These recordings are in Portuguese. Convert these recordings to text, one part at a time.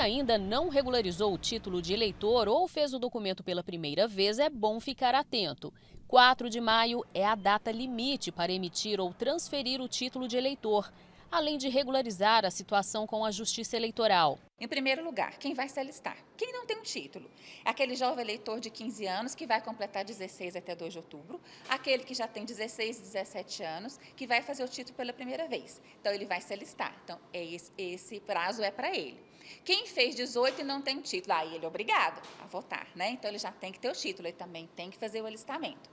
ainda não regularizou o título de eleitor ou fez o documento pela primeira vez é bom ficar atento. 4 de maio é a data limite para emitir ou transferir o título de eleitor além de regularizar a situação com a Justiça Eleitoral. Em primeiro lugar, quem vai se alistar? Quem não tem um título? Aquele jovem eleitor de 15 anos que vai completar 16 até 2 de outubro, aquele que já tem 16, 17 anos, que vai fazer o título pela primeira vez. Então, ele vai se alistar. Então, é esse, prazo é para ele. Quem fez 18 e não tem título, aí ele é obrigado a votar, né? Então, ele já tem que ter o título, ele também tem que fazer o alistamento.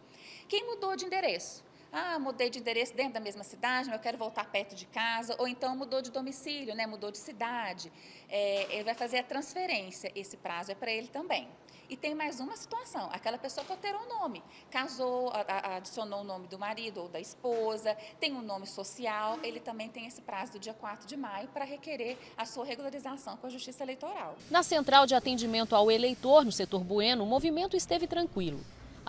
Quem mudou de endereço? Ah, mudei de endereço dentro da mesma cidade, mas eu quero voltar perto de casa, ou então mudou de domicílio, né? mudou de cidade. É, ele vai fazer a transferência, esse prazo é para ele também. E tem mais uma situação, aquela pessoa que alterou o nome, casou, adicionou o nome do marido ou da esposa, tem um nome social, ele também tem esse prazo do dia 4 de maio para requerer a sua regularização com a Justiça Eleitoral. Na Central de Atendimento ao Eleitor, no setor Bueno, o movimento esteve tranquilo.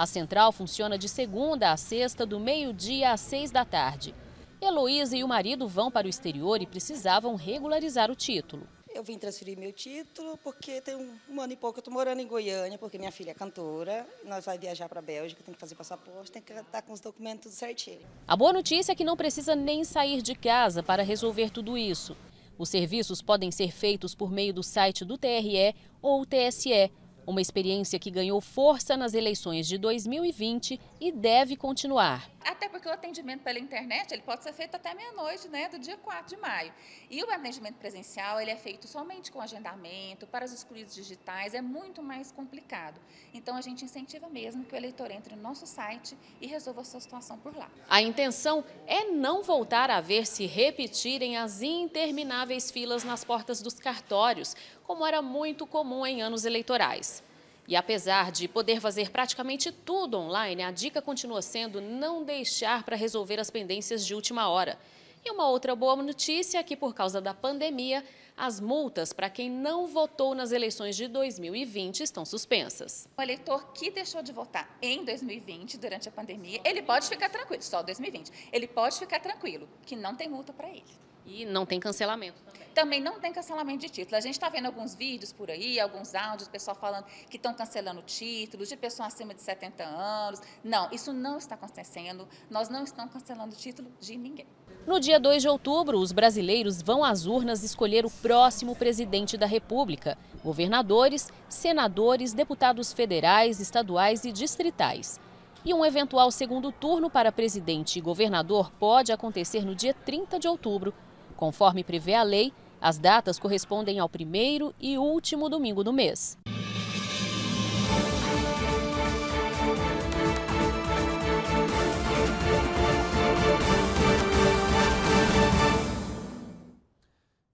A central funciona de segunda a sexta, do meio-dia às seis da tarde. Heloísa e o marido vão para o exterior e precisavam regularizar o título. Eu vim transferir meu título porque tem um ano e pouco eu estou morando em Goiânia, porque minha filha é cantora, nós vamos viajar para a Bélgica, tem que fazer passaporte, tem que estar tá com os documentos tudo certinho. A boa notícia é que não precisa nem sair de casa para resolver tudo isso. Os serviços podem ser feitos por meio do site do TRE ou TSE, uma experiência que ganhou força nas eleições de 2020 e deve continuar. Até porque o atendimento pela internet ele pode ser feito até meia-noite, né, do dia 4 de maio. E o atendimento presencial ele é feito somente com agendamento, para os excluídos digitais, é muito mais complicado. Então a gente incentiva mesmo que o eleitor entre no nosso site e resolva a sua situação por lá. A intenção é não voltar a ver se repetirem as intermináveis filas nas portas dos cartórios, como era muito comum em anos eleitorais. E apesar de poder fazer praticamente tudo online, a dica continua sendo não deixar para resolver as pendências de última hora. E uma outra boa notícia é que, por causa da pandemia, as multas para quem não votou nas eleições de 2020 estão suspensas. O eleitor que deixou de votar em 2020, durante a pandemia, ele pode ficar tranquilo, só 2020, ele pode ficar tranquilo, que não tem multa para ele. E não tem cancelamento também não tem cancelamento de título. A gente está vendo alguns vídeos por aí, alguns áudios, pessoal falando que estão cancelando títulos, de pessoas acima de 70 anos. Não, isso não está acontecendo. Nós não estamos cancelando título de ninguém. No dia 2 de outubro, os brasileiros vão às urnas escolher o próximo presidente da República. Governadores, senadores, deputados federais, estaduais e distritais. E um eventual segundo turno para presidente e governador pode acontecer no dia 30 de outubro. Conforme prevê a lei, as datas correspondem ao primeiro e último domingo do mês.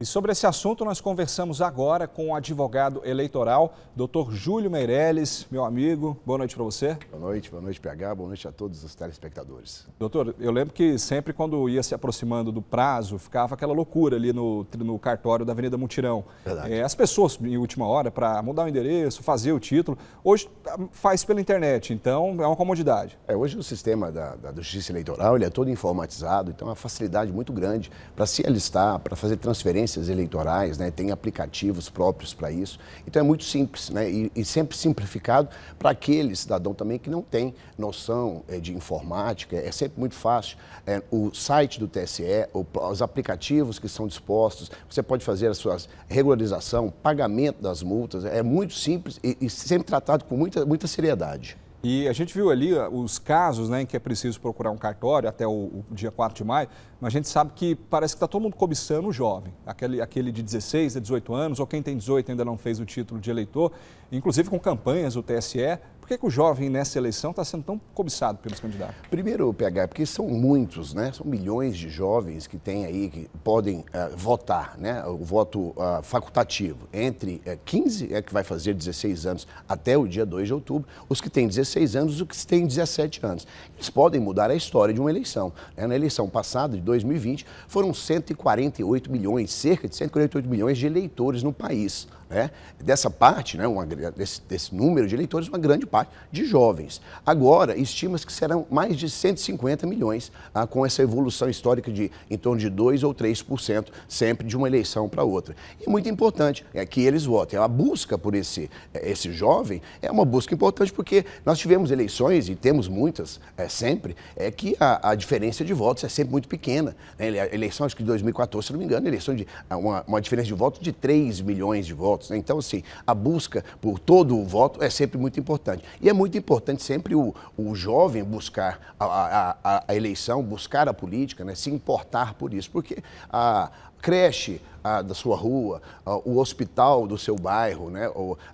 E sobre esse assunto nós conversamos agora com o advogado eleitoral, doutor Júlio Meirelles, meu amigo. Boa noite para você. Boa noite, boa noite PH, boa noite a todos os telespectadores. Doutor, eu lembro que sempre quando ia se aproximando do prazo, ficava aquela loucura ali no, no cartório da Avenida Mutirão. É, as pessoas em última hora para mudar o endereço, fazer o título, hoje ah, faz pela internet, então é uma comodidade. É, hoje o sistema da, da justiça eleitoral ele é todo informatizado, então é uma facilidade muito grande para se alistar, para fazer transferência eleitorais, né, tem aplicativos próprios para isso. Então é muito simples né, e, e sempre simplificado para aquele cidadão também que não tem noção é, de informática. É sempre muito fácil. É, o site do TSE, o, os aplicativos que são dispostos, você pode fazer a sua regularização, pagamento das multas. É muito simples e, e sempre tratado com muita, muita seriedade. E a gente viu ali ah, os casos né, em que é preciso procurar um cartório até o, o dia 4 de maio, mas a gente sabe que parece que está todo mundo cobiçando o jovem, aquele, aquele de 16 a 18 anos, ou quem tem 18 ainda não fez o título de eleitor, inclusive com campanhas, o TSE por que, que o jovem nessa eleição está sendo tão cobiçado pelos candidatos? Primeiro, PH, é porque são muitos, né? São milhões de jovens que têm aí, que podem uh, votar, né? O voto uh, facultativo. Entre uh, eh, 15, é que vai fazer 16 anos, até o dia 2 de outubro, os que têm 16 anos, os que têm 17 anos. Eles podem mudar a história de uma eleição. Né? Na eleição passada, de 2020, foram 148 milhões, cerca de 148 milhões de eleitores no país. Né? Dessa parte, né, uma, desse, desse, número de eleitores, uma grande parte de jovens. Agora, estima-se que serão mais de 150 milhões ah, com essa evolução histórica de em torno de 2 ou 3%, sempre de uma eleição para outra. E muito importante é que eles votem. A busca por esse, eh, esse jovem é uma busca importante porque nós tivemos eleições, e temos muitas é, sempre, é que a, a, diferença de votos é sempre muito pequena. Né? A eleição, acho que de 2014, se não me engano, eleição de ah, uma, uma diferença de voto de 3 milhões de votos votos. Né? Então, assim, a busca por todo o voto é sempre muito importante. E é muito importante sempre o, o jovem buscar a, a, a eleição, buscar a política, né? se importar por isso, porque a, creche a, da sua rua, a, o hospital do seu bairro, né,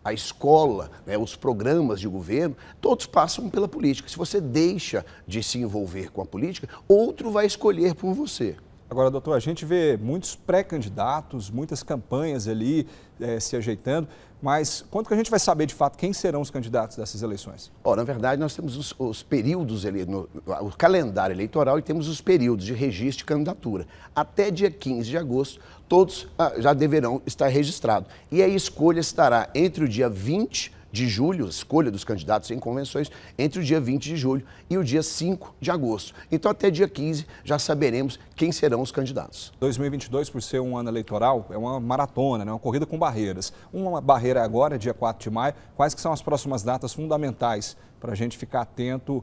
a escola, né, os programas de governo, todos passam pela política. Se você deixa de se envolver com a política, outro vai escolher por você. Agora, doutor, a gente vê muitos pré-candidatos, muitas campanhas ali é, se ajeitando, mas quanto que a gente vai saber de fato quem serão os candidatos dessas eleições? Oh, na verdade, nós temos os, os períodos, ele, no, o calendário eleitoral e temos os períodos de registro de candidatura. Até dia 15 de agosto, todos ah, já deverão estar registrados. E a escolha estará entre o dia 20 de julho, escolha dos candidatos em convenções, entre o dia 20 de julho e o dia 5 de agosto. Então, até dia 15 já saberemos quem serão os candidatos. 2022, por ser um ano eleitoral, é uma maratona, né? uma corrida com barreiras. Uma barreira agora, dia 4 de maio. Quais que são as próximas datas fundamentais para a gente ficar atento,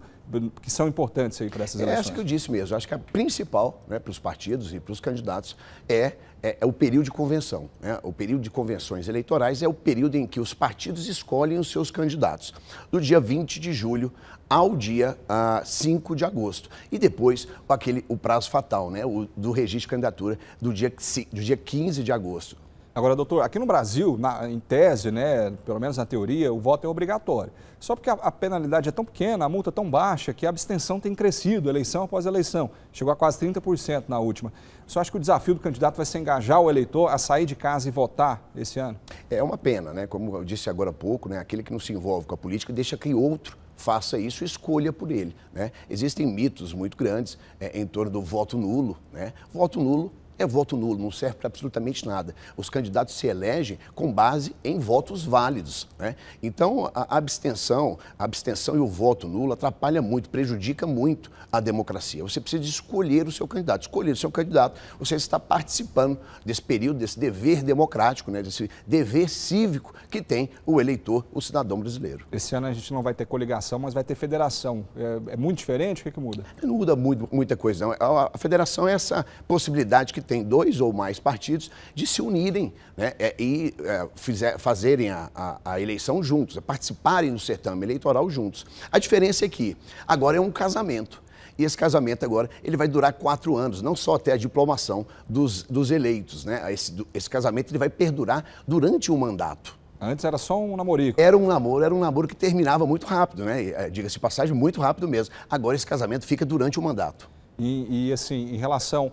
que são importantes aí para essas eleições. É, acho que eu disse mesmo, acho que a principal né, para os partidos e para os candidatos é, é, é, o período de convenção. Né? O período de convenções eleitorais é o período em que os partidos escolhem os seus candidatos, do dia 20 de julho ao dia ah, 5 de agosto. E depois aquele, o prazo fatal, né? o, do registro de candidatura do dia, do dia 15 de agosto. Agora, doutor, aqui no Brasil, na, em tese, né, pelo menos na teoria, o voto é obrigatório. Só porque a, a penalidade é tão pequena, a multa é tão baixa, que a abstenção tem crescido eleição após eleição. Chegou a quase 30% na última. Você acha que o desafio do candidato vai ser engajar o eleitor a sair de casa e votar esse ano? É uma pena, né? Como eu disse agora há pouco, né? aquele que não se envolve com a política deixa que outro faça isso, escolha por ele. Né? Existem mitos muito grandes é, em torno do voto nulo. Né? Voto nulo é voto nulo, não serve para absolutamente nada. Os candidatos se elegem com base em votos válidos. Né? Então, a abstenção, a abstenção e o voto nulo atrapalha muito, prejudica muito a democracia. Você precisa escolher o seu candidato. Escolher o seu candidato, você está participando desse período, desse dever democrático, né? desse dever cívico que tem o eleitor, o cidadão brasileiro. Esse ano a gente não vai ter coligação, mas vai ter federação. É, é muito diferente? O que, é que muda? Não muda muito, muita coisa, não. A federação é essa possibilidade que tem dois ou mais partidos, de se unirem né, é, e é, fizer, fazerem a, a, a, eleição juntos, é, participarem do certame eleitoral juntos. A diferença é que agora é um casamento. E esse casamento agora ele vai durar quatro anos, não só até a diplomação dos, dos eleitos. Né? Esse, esse casamento ele vai perdurar durante o mandato. Antes era só um namorico. Era um namoro, era um namoro que terminava muito rápido, né? É, diga-se passagem, muito rápido mesmo. Agora esse casamento fica durante o mandato. E, e assim, em relação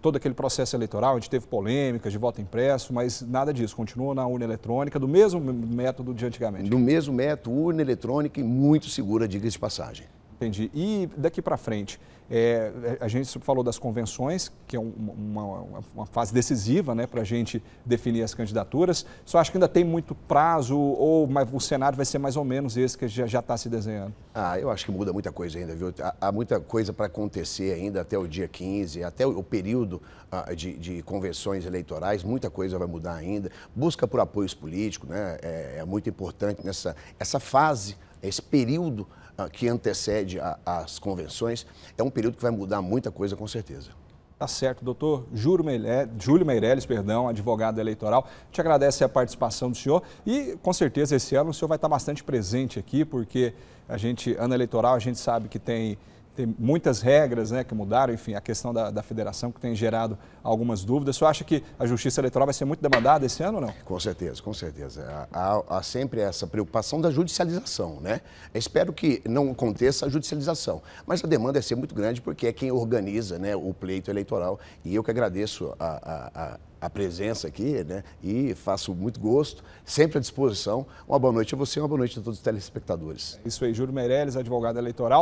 todo aquele processo eleitoral, a gente teve polêmicas de voto impresso, mas nada disso, continua na urna eletrônica, do mesmo método de antigamente. Do mesmo método, urna eletrônica e muito segura, diga-se de passagem. Entendi. E daqui para frente, é, a gente falou das convenções, que é uma, uma, uma fase decisiva né, para a gente definir as candidaturas. Só acho que ainda tem muito prazo ou o cenário vai ser mais ou menos esse que já está se desenhando? Ah, eu acho que muda muita coisa ainda, viu? Há muita coisa para acontecer ainda até o dia 15, até o período ah, de, de, convenções eleitorais, muita coisa vai mudar ainda. Busca por apoios políticos, né? É, é muito importante nessa essa fase esse período ah, que antecede as convenções, é um período que vai mudar muita coisa, com certeza. Tá certo, doutor Júlio Meirelles, Júlio Meirelles, perdão, advogado eleitoral, te agradece a participação do senhor e com certeza esse ano o senhor vai estar bastante presente aqui, porque a gente, ano eleitoral, a gente sabe que tem tem muitas regras né, que mudaram, enfim, a questão da, da federação que tem gerado algumas dúvidas. Você acha que a justiça eleitoral vai ser muito demandada esse ano ou não? Com certeza, com certeza. Há, há sempre essa preocupação da judicialização, né? Espero que não aconteça a judicialização, mas a demanda é ser muito grande porque é quem organiza né, o pleito eleitoral. E eu que agradeço a, a, a a presença aqui, né? E faço muito gosto, sempre à disposição. Uma boa noite a você, uma boa noite a todos os telespectadores. É isso aí, Júlio Meirelles, advogado eleitoral.